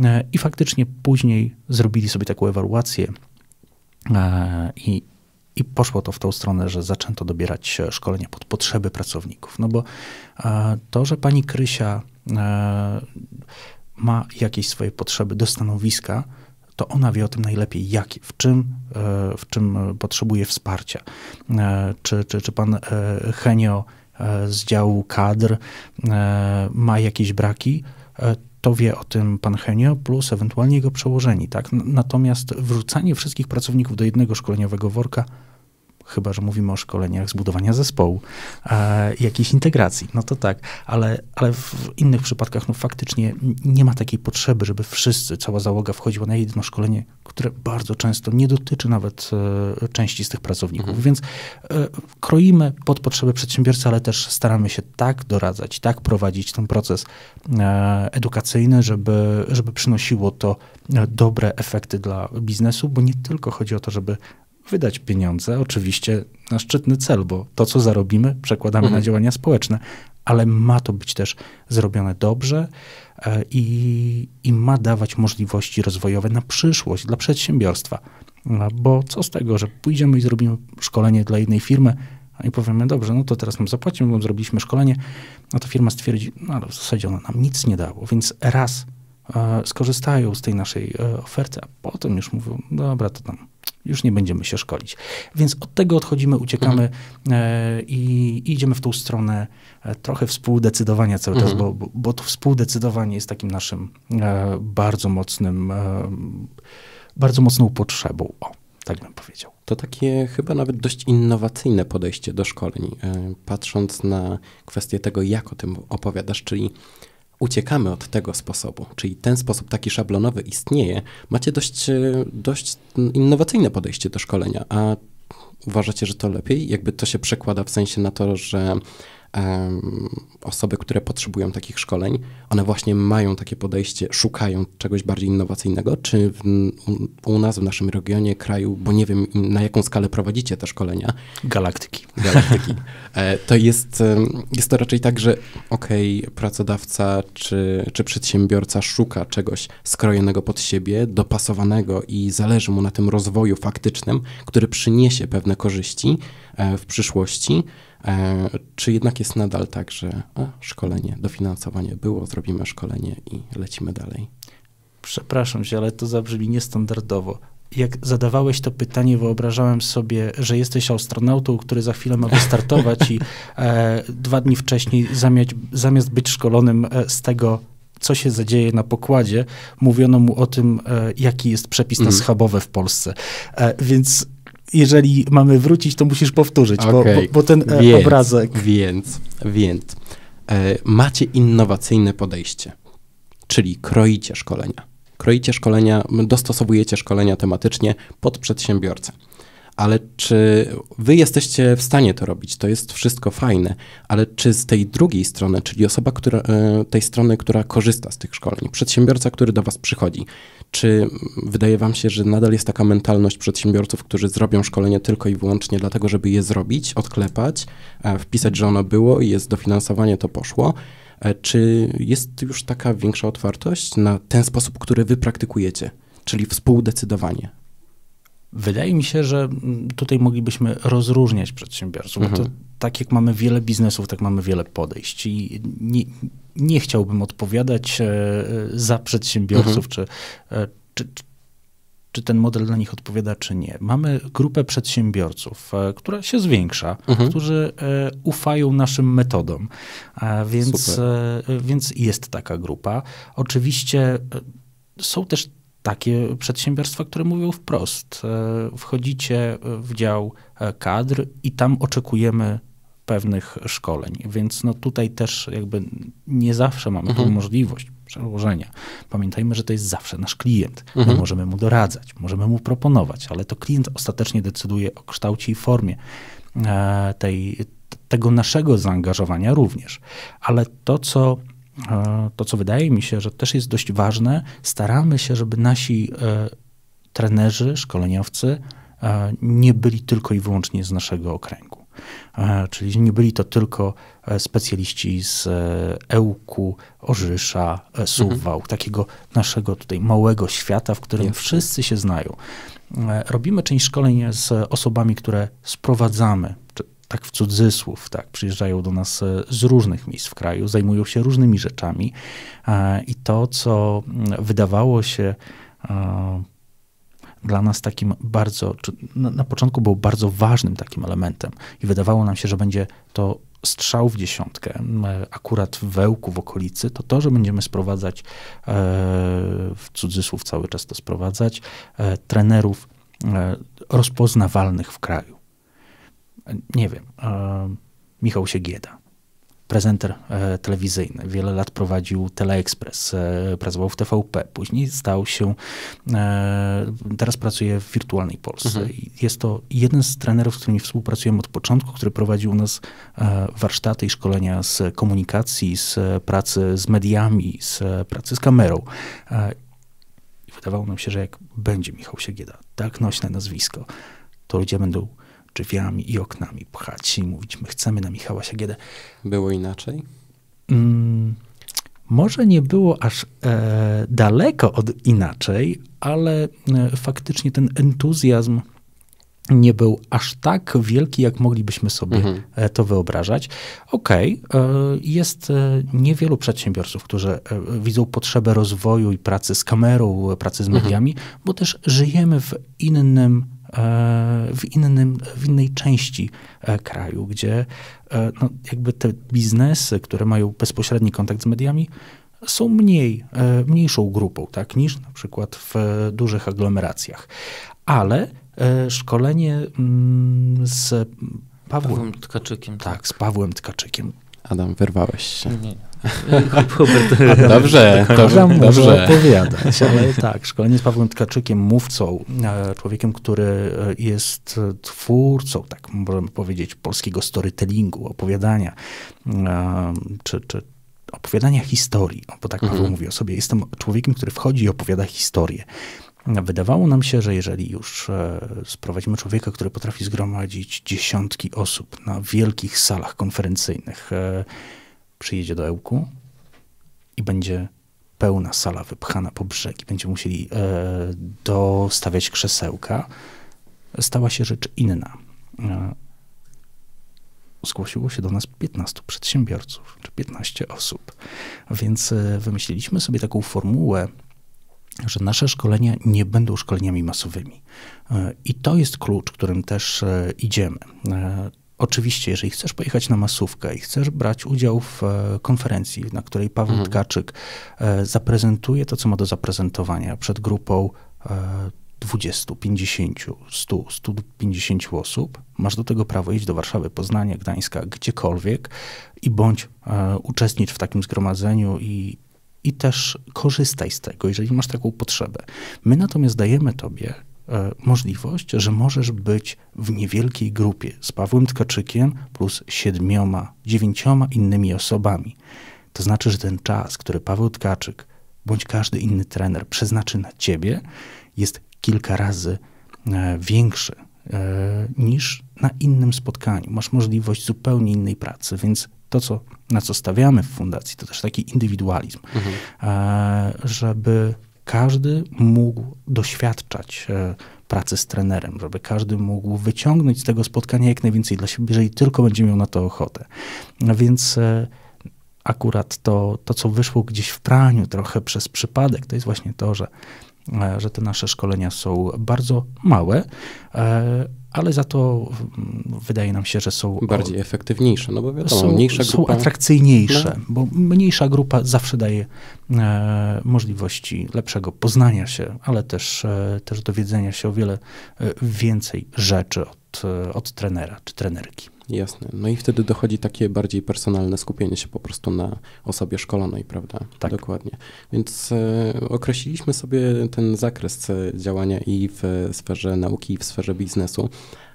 E, I faktycznie później zrobili sobie taką ewaluację e, i, i poszło to w tą stronę, że zaczęto dobierać e, szkolenia pod potrzeby pracowników. No bo to, że pani Krysia ma jakieś swoje potrzeby do stanowiska, to ona wie o tym najlepiej, jak, w, czym, w czym potrzebuje wsparcia. Czy, czy, czy pan Henio E, z działu kadr e, ma jakieś braki, e, to wie o tym pan Henio, plus ewentualnie jego przełożeni. Tak? Natomiast wrzucanie wszystkich pracowników do jednego szkoleniowego worka chyba że mówimy o szkoleniach zbudowania zespołu, e, jakiejś integracji, no to tak, ale, ale w innych przypadkach no faktycznie nie ma takiej potrzeby, żeby wszyscy, cała załoga wchodziła na jedno szkolenie, które bardzo często nie dotyczy nawet e, części z tych pracowników, mhm. więc e, kroimy pod potrzeby przedsiębiorcy, ale też staramy się tak doradzać, tak prowadzić ten proces e, edukacyjny, żeby, żeby przynosiło to e, dobre efekty dla biznesu, bo nie tylko chodzi o to, żeby wydać pieniądze, oczywiście na szczytny cel, bo to, co zarobimy, przekładamy mhm. na działania społeczne, ale ma to być też zrobione dobrze e, i, i ma dawać możliwości rozwojowe na przyszłość dla przedsiębiorstwa. No, bo co z tego, że pójdziemy i zrobimy szkolenie dla jednej firmy, a i powiemy, dobrze, no to teraz nam zapłacimy, bo zrobiliśmy szkolenie, no to firma stwierdzi, no ale w zasadzie ona nam nic nie dało, więc raz e, skorzystają z tej naszej e, oferty, a potem już mówią, dobra, to tam już nie będziemy się szkolić. Więc od tego odchodzimy, uciekamy mhm. E, i, i, idziemy w tą stronę e, trochę współdecydowania cały mhm. czas, bo, bo, bo, to współdecydowanie jest takim naszym e, bardzo mocnym, e, bardzo mocną potrzebą. O, tak bym powiedział. To takie chyba nawet dość innowacyjne podejście do szkoleń, e, patrząc na kwestię tego, jak o tym opowiadasz, czyli uciekamy od tego sposobu, czyli ten sposób taki szablonowy istnieje, macie dość, e, dość innowacyjne podejście do szkolenia, a uważacie, że to lepiej? Jakby to się przekłada w sensie na to, że osoby, które potrzebują takich szkoleń, one właśnie mają takie podejście, szukają czegoś bardziej innowacyjnego? Czy w, u, nas, w naszym regionie, kraju, bo nie wiem na jaką skalę prowadzicie te szkolenia? Galaktyki. Galaktyki. E, to jest, jest to raczej tak, że okej, okay, pracodawca czy, czy przedsiębiorca szuka czegoś skrojonego pod siebie, dopasowanego i zależy mu na tym rozwoju faktycznym, który przyniesie pewne korzyści e, w przyszłości E, czy jednak jest nadal tak, że a, szkolenie, dofinansowanie było, zrobimy szkolenie i lecimy dalej? Przepraszam się, ale to zabrzmi niestandardowo jak zadawałeś to pytanie, wyobrażałem sobie, że jesteś astronautą, który za chwilę ma wystartować i e, dwa dni wcześniej zamiast, zamiast być szkolonym e, z tego, co się zadzieje na pokładzie, mówiono mu o tym, e, jaki jest przepis na mhm. schabowe w Polsce. E, więc jeżeli mamy wrócić, to musisz powtórzyć, okay. bo, bo, bo, ten e, więc, obrazek. Więc, więc e, macie innowacyjne podejście, czyli kroicie szkolenia. Kroicie szkolenia, dostosowujecie szkolenia tematycznie pod przedsiębiorcę. Ale czy wy jesteście w stanie to robić? To jest wszystko fajne, ale czy z tej drugiej strony, czyli osoba, która, e, tej strony, która korzysta z tych szkoleń, przedsiębiorca, który do was przychodzi, czy wydaje Wam się, że nadal jest taka mentalność przedsiębiorców, którzy zrobią szkolenie tylko i wyłącznie dlatego, żeby je zrobić, odklepać, e, wpisać, że ono było i jest dofinansowanie, to poszło? E, czy jest już taka większa otwartość na ten sposób, który Wy praktykujecie, czyli współdecydowanie? Wydaje mi się, że tutaj moglibyśmy rozróżniać przedsiębiorców. Mhm. To tak jak mamy wiele biznesów, tak mamy wiele podejść. I nie, nie chciałbym odpowiadać e, e, za przedsiębiorców, mhm. E, czy, czy, czy ten model dla nich odpowiada, czy nie. Mamy grupę przedsiębiorców, która się zwiększa, mhm. którzy ufają naszym metodom, więc, więc jest taka grupa. Oczywiście są też takie przedsiębiorstwa, które mówią wprost: wchodzicie w dział kadr i tam oczekujemy pewnych szkoleń. Więc no tutaj też jakby nie zawsze mamy mhm. tą możliwość przełożenia. Pamiętajmy, że to jest zawsze nasz klient. My mhm. możemy mu doradzać, możemy mu proponować, ale to klient ostatecznie decyduje o kształcie i formie e, tej, tego naszego zaangażowania również. Ale to, co e, to, co wydaje mi się, że też jest dość ważne, staramy się, żeby nasi e, trenerzy, szkoleniowcy nie byli tylko i wyłącznie z naszego okręgu. E, czyli nie byli to tylko e, specjaliści z e, Ełku, Orzysza, Suwał, mhm. takiego naszego tutaj małego świata, w którym wszyscy się znają. Robimy część szkoleń z osobami, które sprowadzamy, tak w cudzysłów, tak, przyjeżdżają do nas z różnych miejsc w kraju, zajmują się różnymi rzeczami i to, co mm, wydawało się dla nas takim bardzo, na, na początku był bardzo ważnym takim elementem i wydawało nam się, że będzie to strzał w dziesiątkę, e, akurat w wełku, w okolicy, to to, że będziemy sprowadzać, e, w cudzysłów cały czas to sprowadzać, e, trenerów rozpoznawalnych w kraju. Nie wiem, Michał gieda prezenter e, telewizyjny. Wiele lat prowadził Teleexpress, e, pracował w TVP, później stał się, e, teraz pracuje w wirtualnej Polsce. Mhm. Jest to jeden z trenerów, z którymi współpracujemy od początku, który prowadził u nas warsztaty i szkolenia z komunikacji, z pracy z mediami, z pracy z kamerą. I wydawało nam się, że jak będzie Michał Siegieda, tak nośne nazwisko, to ludzie będą drzwiami i oknami pchać i mówić, my chcemy na Michała Siagiedę. Było inaczej? Mm, może nie było aż e, daleko od inaczej, ale e, faktycznie ten entuzjazm nie był aż tak wielki, jak moglibyśmy sobie mhm. E, to wyobrażać. Okej, okay, e, jest e, niewielu przedsiębiorców, którzy widzą potrzebę rozwoju i pracy z kamerą, pracy z mhm. mediami, mhm. bo też żyjemy w innym E, w, innym, w innej części e, kraju, gdzie e, no, jakby te biznesy, które mają bezpośredni kontakt z mediami, są mniej, mniejszą grupą tak, niż na przykład w dużych aglomeracjach. Ale szkolenie mm, z Pawłem, Pawłem Tkaczykiem. Tak, tak, z Pawłem Tkaczykiem Adam, wyrwałeś się. Nie, dobrze, dobrze, dobrze. opowiadać, ale tak, szkolenie z Pawłem Tkaczykiem, mówcą, e, człowiekiem, który e, jest twórcą, tak możemy powiedzieć, polskiego storytellingu, opowiadania, e, czy, czy opowiadania historii, no bo tak Paweł mhm. mówi o sobie. Jestem człowiekiem, który wchodzi i opowiada historię. Wydawało nam się, że jeżeli już e, sprowadzimy człowieka, który potrafi zgromadzić dziesiątki osób na wielkich salach konferencyjnych, e, przyjedzie do Ełku i będzie pełna sala wypchana po brzegi, będziemy musieli e, dostawiać krzesełka, stała się rzecz inna. Zgłosiło się do nas 15 przedsiębiorców, czy 15 osób, więc wymyśliliśmy sobie taką formułę, że nasze szkolenia nie będą szkoleniami masowymi. E, I to jest klucz, którym też e, idziemy. E, oczywiście, jeżeli chcesz pojechać na masówkę i chcesz brać udział w konferencji, na której Paweł mhm. Tkaczyk zaprezentuje to, co ma do zaprezentowania przed grupą 20, 50, 100, 150 osób, masz do tego prawo iść do Warszawy, Poznania, Gdańska, gdziekolwiek i bądź uczestnicz w takim zgromadzeniu i i też korzystaj z tego, jeżeli masz taką potrzebę. My natomiast dajemy tobie e, możliwość, że możesz być w niewielkiej grupie z Pawłem Tkaczykiem plus siedmioma, dziewięcioma innymi osobami. To znaczy, że ten czas, który Paweł Tkaczyk bądź każdy inny trener przeznaczy na ciebie, jest kilka razy e, większy e, niż na innym spotkaniu. Masz możliwość zupełnie innej pracy, więc to, co, na co stawiamy w fundacji, to też taki indywidualizm, mhm. E, żeby każdy mógł doświadczać e, pracy z trenerem, żeby każdy mógł wyciągnąć z tego spotkania jak najwięcej dla siebie, jeżeli tylko będzie miał na to ochotę. No więc e, akurat to, to co wyszło gdzieś w praniu trochę przez przypadek, to jest właśnie to, że E, że te nasze szkolenia są bardzo małe, e, ale za to mm, wydaje nam się, że są bardziej efektywniejsze, no bo wiadomo, są, mniejsza grupa. Są atrakcyjniejsze, no. bo mniejsza grupa zawsze daje e, możliwości lepszego poznania się, ale też, e, też dowiedzenia się o wiele e, więcej rzeczy od, e, od trenera czy trenerki. Jasne. No i wtedy dochodzi takie bardziej personalne skupienie się po prostu na osobie szkolonej, prawda? Tak. Dokładnie. Więc e, określiliśmy sobie ten zakres e, działania i w sferze nauki, i w sferze biznesu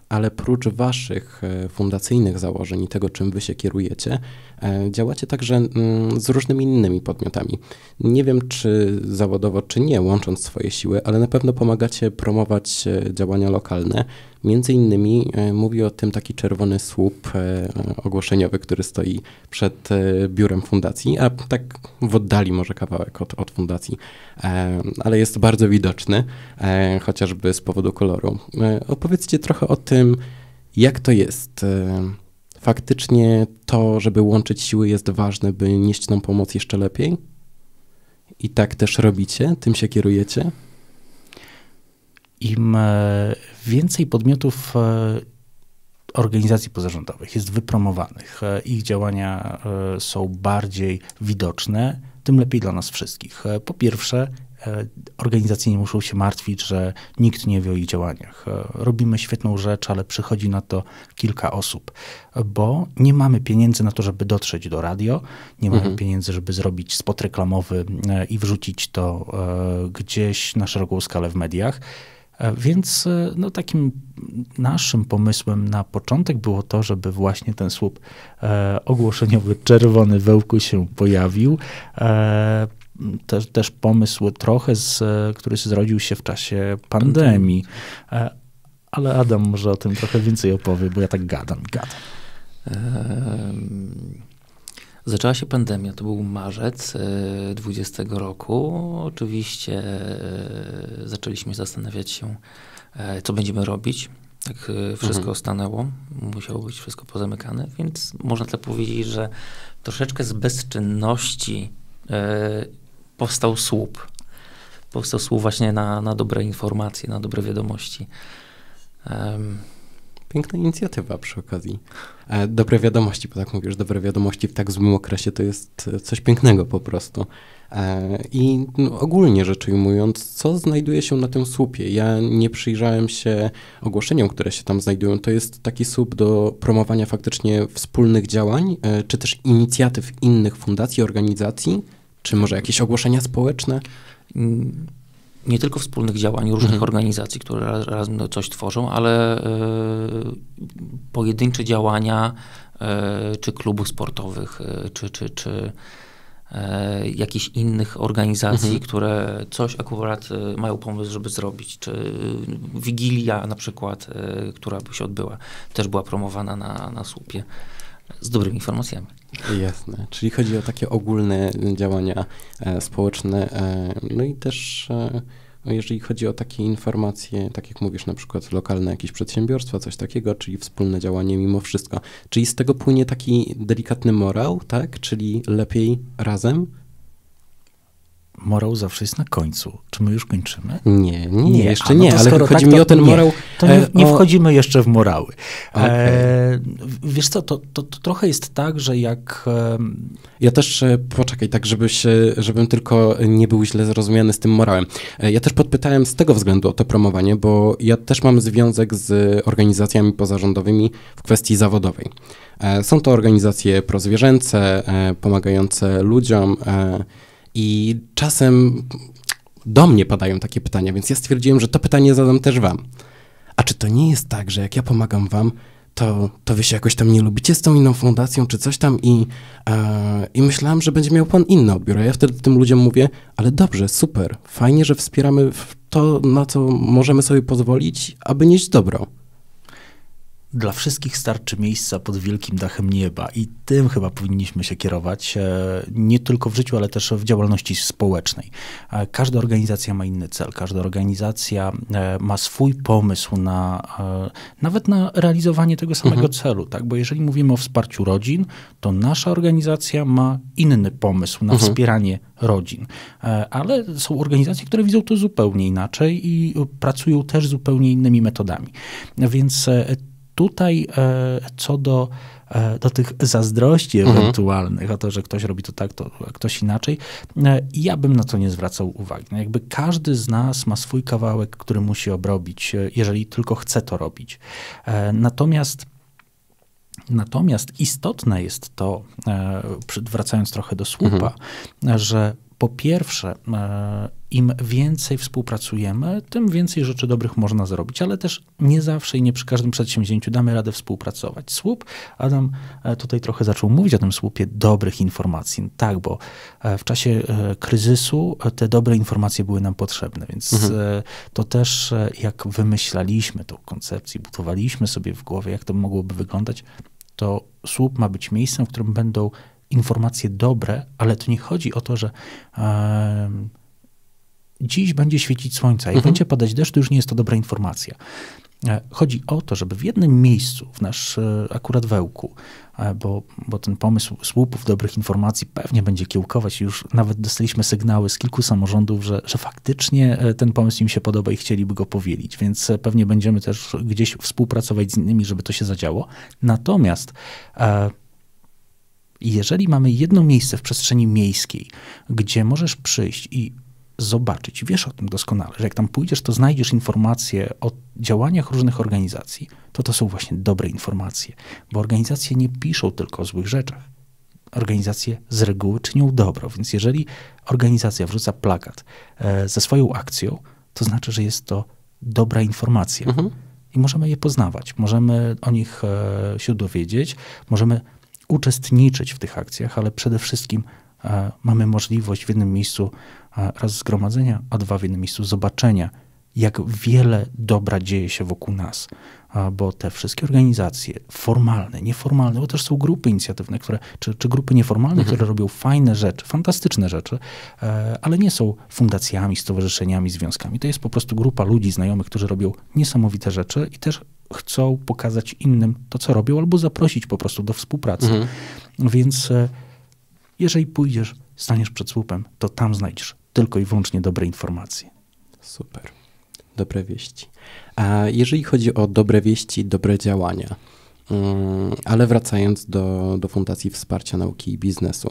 ale prócz waszych e, fundacyjnych założeń i tego, czym wy się kierujecie, e, działacie także mm, z różnymi innymi podmiotami. Nie wiem, czy zawodowo, czy nie, łącząc swoje siły, ale na pewno pomagacie promować działania lokalne Między innymi e, mówi o tym taki czerwony słup e, ogłoszeniowy, który stoi przed e, biurem fundacji, a tak w oddali może kawałek od, od fundacji, ale jest bardzo widoczny, chociażby z powodu koloru. Opowiedzcie trochę o tym, jak to jest faktycznie to, żeby łączyć siły jest ważne, by nieść tą pomoc jeszcze lepiej? I tak też robicie? Tym się kierujecie? im e, więcej podmiotów e, organizacji pozarządowych jest wypromowanych, e, ich działania są bardziej widoczne, tym lepiej dla nas wszystkich. Po pierwsze, organizacje nie muszą się martwić, że nikt nie wie o ich działaniach. Robimy świetną rzecz, ale przychodzi na to kilka osób, bo nie mamy pieniędzy na to, żeby dotrzeć do radio, nie mamy mhm. pieniędzy, żeby zrobić spot reklamowy i wrzucić to gdzieś na szeroką skalę w mediach. E, więc e, no, takim naszym pomysłem na początek było to, żeby właśnie ten słup e, ogłoszeniowy czerwony wełku się pojawił też, też pomysł trochę, z, który zrodził się w czasie pandemii. Ale Adam może o tym trochę więcej opowie, bo ja tak gadam, gadam. Zaczęła się pandemia, to był marzec 2020 e, roku. Oczywiście e, zaczęliśmy zastanawiać się, e, co będziemy robić. Tak wszystko mhm. stanęło, musiało być wszystko pozamykane, więc można tak powiedzieć, że troszeczkę z bezczynności powstał słup. Powstał słup właśnie na, na dobre informacje, na dobre wiadomości. Piękna inicjatywa przy okazji. E, dobre wiadomości, bo tak mówisz, dobre wiadomości w tak złym okresie to jest e, coś pięknego po prostu. E, I no, ogólnie rzecz ujmując, co znajduje się na tym słupie? Ja nie przyjrzałem się ogłoszeniom, które się tam znajdują. To jest taki słup do promowania faktycznie wspólnych działań, czy też inicjatyw innych fundacji, organizacji, czy może jakieś ogłoszenia społeczne? Mm, nie tylko wspólnych działań różnych mhm. organizacji, które razem coś tworzą, ale e, pojedyncze działania e, czy klubów sportowych, e, czy, czy, czy jakichś innych organizacji, mhm. które coś akurat mają pomysł, żeby zrobić, czy Wigilia na przykład, która by się odbyła, też była promowana na, na słupie z dobrymi informacjami. Jasne, czyli chodzi o takie ogólne działania e, społeczne, e, no i też e, jeżeli chodzi o takie informacje, tak jak mówisz, na przykład lokalne jakieś przedsiębiorstwa, coś takiego, czyli wspólne działanie mimo wszystko. Czyli z tego płynie taki delikatny morał, tak? Czyli lepiej razem, morał zawsze jest na końcu. Czy my już kończymy? Nie, nie, nie jeszcze no nie, ale chodzi tak, mi o ten morał. Nie, to nie, e, nie o... wchodzimy jeszcze w morały. Okay. E, wiesz co, to, to, to, trochę jest tak, że jak... Ja też, e, poczekaj, tak żebyś, żebym tylko nie był źle zrozumiany z tym morałem. E, ja też podpytałem z tego względu o to promowanie, bo ja też mam związek z organizacjami pozarządowymi w kwestii zawodowej. Są to organizacje prozwierzęce, pomagające ludziom, i czasem do mnie padają takie pytania, więc ja stwierdziłem, że to pytanie zadam też wam. A czy to nie jest tak, że jak ja pomagam wam, to, to wy się jakoś tam nie lubicie z tą inną fundacją, czy coś tam i, e, i myślałem, że będzie miał pan inny odbiór. A ja wtedy tym ludziom mówię, ale dobrze, super, fajnie, że wspieramy to, na co możemy sobie pozwolić, aby nieść dobro dla wszystkich starczy miejsca pod wielkim dachem nieba i tym chyba powinniśmy się kierować, e, nie tylko w życiu, ale też w działalności społecznej. E, każda organizacja ma inny cel, każda organizacja e, ma swój pomysł na nawet na realizowanie tego samego mhm. celu, tak? Bo jeżeli mówimy o wsparciu rodzin, to nasza organizacja ma inny pomysł na mhm. wspieranie rodzin. Ale są organizacje, które widzą to zupełnie inaczej i pracują też zupełnie innymi metodami. Więc tutaj e, co do, e, do tych zazdrości mhm. ewentualnych, mhm. o to, że ktoś robi to tak, to ktoś inaczej, e, ja bym na to nie zwracał uwagi. No, jakby każdy z nas ma swój kawałek, który musi obrobić, jeżeli tylko chce to robić. Natomiast Natomiast istotne jest to, wracając trochę do słupa, mhm. że po pierwsze, e, im więcej współpracujemy, tym więcej rzeczy dobrych można zrobić, ale też nie zawsze i nie przy każdym przedsięwzięciu damy radę współpracować. Słup, Adam e, tutaj trochę zaczął mówić o tym słupie dobrych informacji. Tak, bo e, w czasie kryzysu te dobre informacje były nam potrzebne, więc mhm. to też jak wymyślaliśmy tą koncepcję, budowaliśmy sobie w głowie, jak to mogłoby wyglądać, to słup ma być miejscem, w którym będą informacje dobre, ale tu nie chodzi o to, że e, dziś będzie świecić słońce i mhm. będzie padać deszcz, to już nie jest to dobra informacja. E, chodzi o to, żeby w jednym miejscu, w nasz e, akurat wełku, e, bo, bo ten pomysł słupów dobrych informacji pewnie będzie kiełkować. Już nawet dostaliśmy sygnały z kilku samorządów, że, że faktycznie ten pomysł im się podoba i chcieliby go powielić, więc pewnie będziemy też gdzieś współpracować z innymi, żeby to się zadziało. Natomiast e, jeżeli mamy jedno miejsce w przestrzeni miejskiej, gdzie możesz przyjść i zobaczyć, wiesz o tym doskonale, że jak tam pójdziesz, to znajdziesz informacje o działaniach różnych organizacji, to to są właśnie dobre informacje, bo organizacje nie piszą tylko o złych rzeczach. Organizacje z reguły czynią dobro, więc jeżeli organizacja wrzuca plakat e, ze swoją akcją, to znaczy, że jest to dobra informacja. Mhm. I możemy je poznawać, możemy o nich e, się dowiedzieć, możemy uczestniczyć w tych akcjach, ale przede wszystkim e, mamy możliwość w jednym miejscu e, raz zgromadzenia, a dwa w jednym miejscu zobaczenia, jak wiele dobra dzieje się wokół nas, bo te wszystkie organizacje formalne, nieformalne, bo też są grupy inicjatywne, które, czy, czy grupy nieformalne, mhm. które robią fajne rzeczy, fantastyczne rzeczy, e, ale nie są fundacjami, stowarzyszeniami, związkami. To jest po prostu grupa ludzi, znajomych, którzy robią niesamowite rzeczy i też chcą pokazać innym to, co robią, albo zaprosić po prostu do współpracy. Mhm. Więc e, jeżeli pójdziesz, staniesz przed słupem, to tam znajdziesz tylko i wyłącznie dobre informacje. Super. Dobre wieści. A jeżeli chodzi o dobre wieści, dobre działania, mm, ale wracając do, do Fundacji Wsparcia Nauki i Biznesu,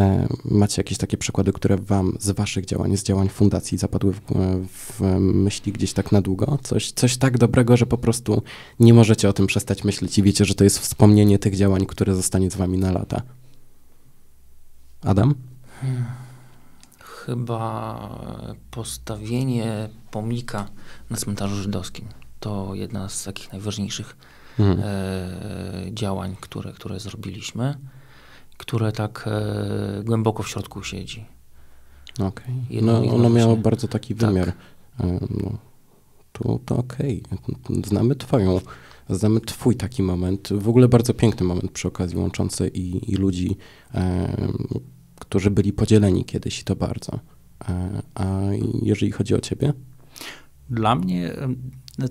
E, macie jakieś takie przykłady, które wam z waszych działań, z działań fundacji zapadły w, w, myśli gdzieś tak na długo? Coś, coś tak dobrego, że po prostu nie możecie o tym przestać myśleć i wiecie, że to jest wspomnienie tych działań, które zostanie z wami na lata. Adam? Chyba postawienie pomnika na cmentarzu żydowskim. To jedna z takich najważniejszych mhm. e, działań, które, które zrobiliśmy które tak e, głęboko w środku siedzi. Okej. Okay. No, ono miało bardzo taki tak. wymiar. Tak. No, to, to okej. Okay. Znamy twoją, znamy twój taki moment. W ogóle bardzo piękny moment przy okazji łączący i, i ludzi, e, którzy byli podzieleni kiedyś i to bardzo. E, a jeżeli chodzi o ciebie? Dla mnie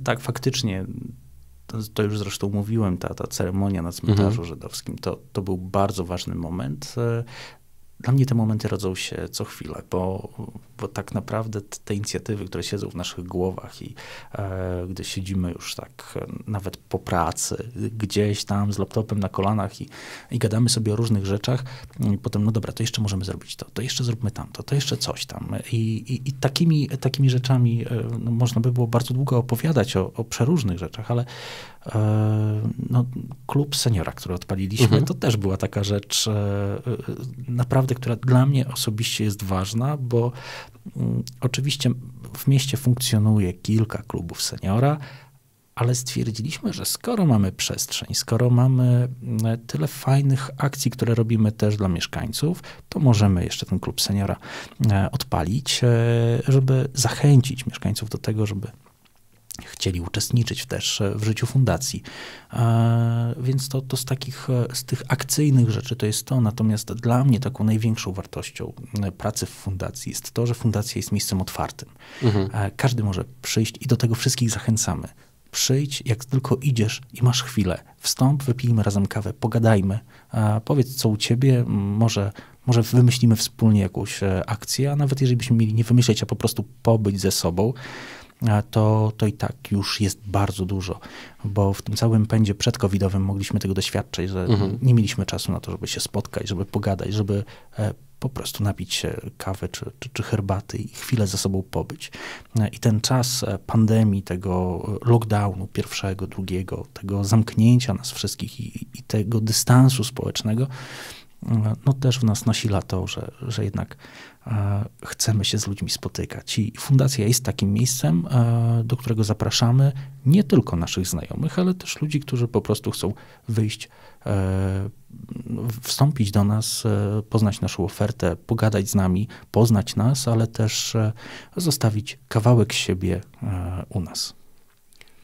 tak faktycznie to, to, już zresztą mówiłem, ta, ta ceremonia na cmentarzu mhm. żydowskim, to, to był bardzo ważny moment e, dla mnie te momenty rodzą się co chwilę, bo, bo tak naprawdę te inicjatywy, które siedzą w naszych głowach i e, gdy siedzimy już tak e, nawet po pracy, gdzieś tam z laptopem na kolanach i, i gadamy sobie o różnych rzeczach, mm, i potem no dobra, to jeszcze możemy zrobić to, to jeszcze zróbmy tamto, to jeszcze coś tam. I, i, i takimi, takimi rzeczami e, no, można by było bardzo długo opowiadać o, o przeróżnych rzeczach, ale e, no, klub seniora, który odpaliliśmy, mhm. to też była taka rzecz e, e, naprawdę, która dla mnie osobiście jest ważna, bo mm, oczywiście w mieście funkcjonuje kilka klubów seniora, ale stwierdziliśmy, że skoro mamy przestrzeń, skoro mamy mm, tyle fajnych akcji, które robimy też dla mieszkańców, to możemy jeszcze ten klub seniora e, odpalić, żeby zachęcić mieszkańców do tego, żeby chcieli uczestniczyć też e, w życiu fundacji. E, więc to, to z takich, e, z tych akcyjnych rzeczy to jest to. Natomiast dla mnie taką największą wartością pracy w fundacji jest to, że fundacja jest miejscem otwartym. Mhm. Każdy może przyjść i do tego wszystkich zachęcamy. Przyjdź, jak tylko idziesz i masz chwilę. Wstąp, wypijmy razem kawę, pogadajmy. Powiedz, co u ciebie, może może wymyślimy wspólnie jakąś akcję, a nawet jeżeli byśmy mieli nie wymyśleć, a po prostu pobyć ze sobą, to, to i tak już jest bardzo dużo, bo w tym całym pędzie przedcovidowym mogliśmy tego doświadczać, że mhm. nie mieliśmy czasu na to, żeby się spotkać, żeby pogadać, żeby e, po prostu napić się kawy czy, czy, czy, herbaty i chwilę ze sobą pobyć. E, I ten czas e, pandemii, tego lockdownu pierwszego, drugiego, tego zamknięcia nas wszystkich i, i tego dystansu społecznego, no też w nas nasila to, że, że jednak e, chcemy się z ludźmi spotykać. I fundacja jest takim miejscem, e, do którego zapraszamy nie tylko naszych znajomych, ale też ludzi, którzy po prostu chcą wyjść, e, wstąpić do nas, poznać naszą ofertę, pogadać z nami, poznać nas, ale też zostawić kawałek siebie u nas.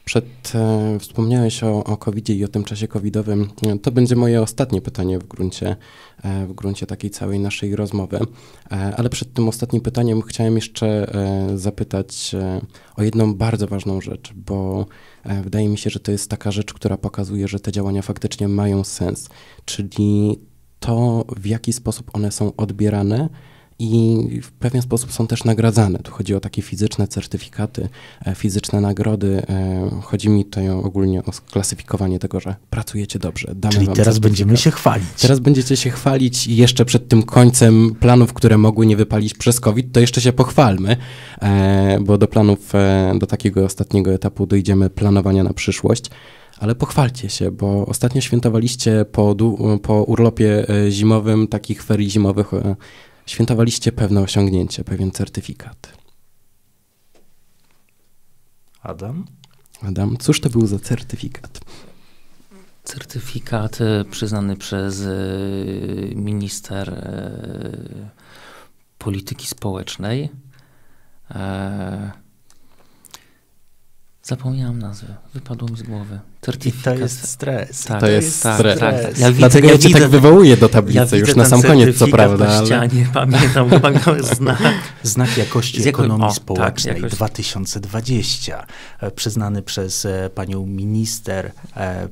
Przed e, wspomniałeś o, o covid i o tym czasie covidowym. To będzie moje ostatnie pytanie w gruncie, e, w gruncie takiej całej naszej rozmowy. E, ale przed tym ostatnim pytaniem chciałem jeszcze e, zapytać e, o jedną bardzo ważną rzecz, bo e, wydaje mi się, że to jest taka rzecz, która pokazuje, że te działania faktycznie mają sens, czyli to, w jaki sposób one są odbierane i w pewien sposób są też nagradzane. Tu chodzi o takie fizyczne certyfikaty, e, fizyczne nagrody. E, chodzi mi tutaj ogólnie o klasyfikowanie tego, że pracujecie dobrze. Damy Czyli teraz będziemy się chwalić. Teraz będziecie się chwalić i jeszcze przed tym końcem planów, które mogły nie wypalić przez COVID, to jeszcze się pochwalmy, e, bo do planów, do takiego ostatniego etapu dojdziemy planowania na przyszłość ale pochwalcie się, bo ostatnio świętowaliście po, po urlopie zimowym, takich ferii zimowych świętowaliście pewne osiągnięcie, pewien certyfikat. Adam? Adam, cóż to był za certyfikat? Certyfikat e, przyznany przez e, minister e, polityki społecznej. Zapomniałam nazwy, wypadło mi z głowy certyfikat. I to jest stres. Tak, to, jest tak, stres. Tak, tak. Ja Dlatego ja, cię widzę, tak wywołuję do tablicy, ja już na sam koniec, co prawda. Na ścianie, ale... pamiętam, pamiętam znak. znak jakości jako... ekonomii o, tak, społecznej 2020, e, przyznany przez e, panią minister e,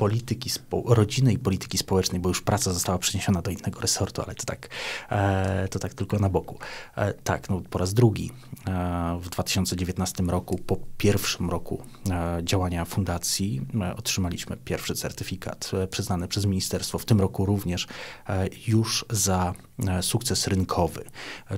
polityki rodziny i polityki społecznej, bo już praca została przeniesiona do innego resortu, ale to tak, e, to tak tylko na boku. E, tak, no, po raz drugi e, w 2019 roku, po pierwszym roku e, działania fundacji, e, otrzymaliśmy pierwszy certyfikat e, przyznany przez ministerstwo, w tym roku również już za sukces rynkowy,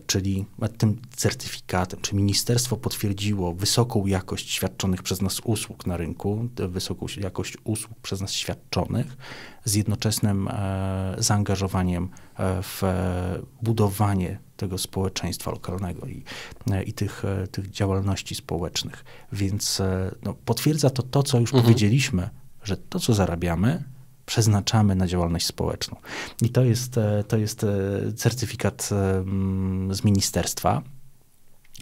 czyli tym certyfikatem, czy ministerstwo potwierdziło wysoką jakość świadczonych przez nas usług na rynku, wysoką jakość usług przez nas świadczonych, z jednoczesnym e, zaangażowaniem e, w e, budowanie tego społeczeństwa lokalnego i, i tych, tych działalności społecznych. Więc no, potwierdza to to, co już mhm. powiedzieliśmy, że to, co zarabiamy, przeznaczamy na działalność społeczną. I to jest, to jest certyfikat z ministerstwa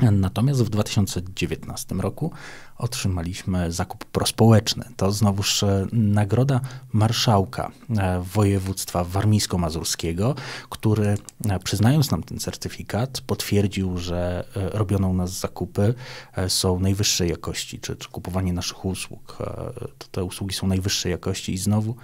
Natomiast w 2019 roku otrzymaliśmy zakup prospołeczny. To znowuż e, nagroda marszałka e, województwa warmińsko-mazurskiego, który e, przyznając nam ten certyfikat potwierdził, że robione u nas zakupy są najwyższej jakości, czy, czy kupowanie naszych usług, to te usługi są najwyższej jakości i znowu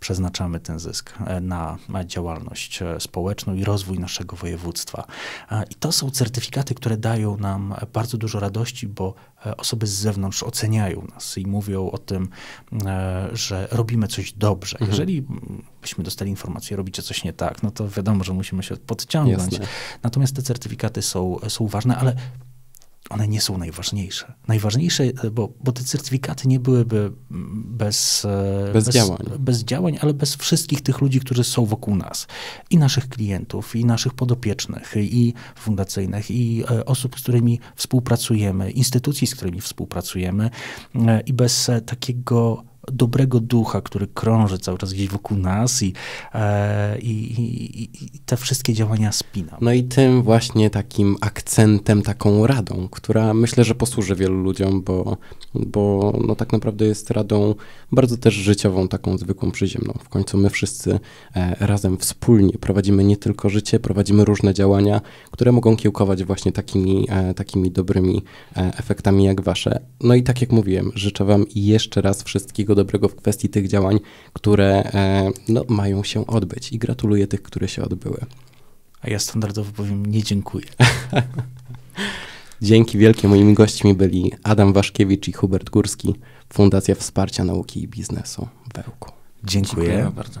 przeznaczamy ten zysk e, na działalność e, społeczną i rozwój naszego województwa. E, I to są certyfikaty, które dają nam bardzo dużo radości, bo osoby z zewnątrz oceniają nas i mówią o tym, że robimy coś dobrze. Mhm. Jeżeli mm, byśmy dostali informację, robicie coś nie tak, no to wiadomo, że musimy się podciągnąć. Jasne. Natomiast te certyfikaty są, są ważne, ale one nie są najważniejsze. Najważniejsze, e, bo, bo te certyfikaty nie byłyby bez, e, bez, bez, działań. bez działań, ale bez wszystkich tych ludzi, którzy są wokół nas. I naszych klientów, i naszych podopiecznych, i fundacyjnych, i e, osób, z którymi współpracujemy, instytucji, z którymi współpracujemy. I bez takiego dobrego ducha, który krąży cały czas gdzieś wokół nas i, e, i, i, i te wszystkie działania spina. No i tym właśnie takim akcentem, taką radą, która myślę, że posłuży wielu ludziom, bo, bo no tak naprawdę jest radą bardzo też życiową, taką zwykłą, przyziemną. W końcu my wszyscy e, razem, wspólnie prowadzimy nie tylko życie, prowadzimy różne działania, które mogą kiełkować właśnie takimi, e, takimi dobrymi efektami jak wasze. No i tak jak mówiłem, życzę wam jeszcze raz wszystkiego dobrego w kwestii tych działań, które e, no, mają się odbyć. I gratuluję tych, które się odbyły. A ja standardowo powiem nie dziękuję. Dzięki wielkie. Moimi gośćmi byli Adam Waszkiewicz i Hubert Górski, Fundacja Wsparcia Nauki i Biznesu w Dziękuję, Dziękuję bardzo.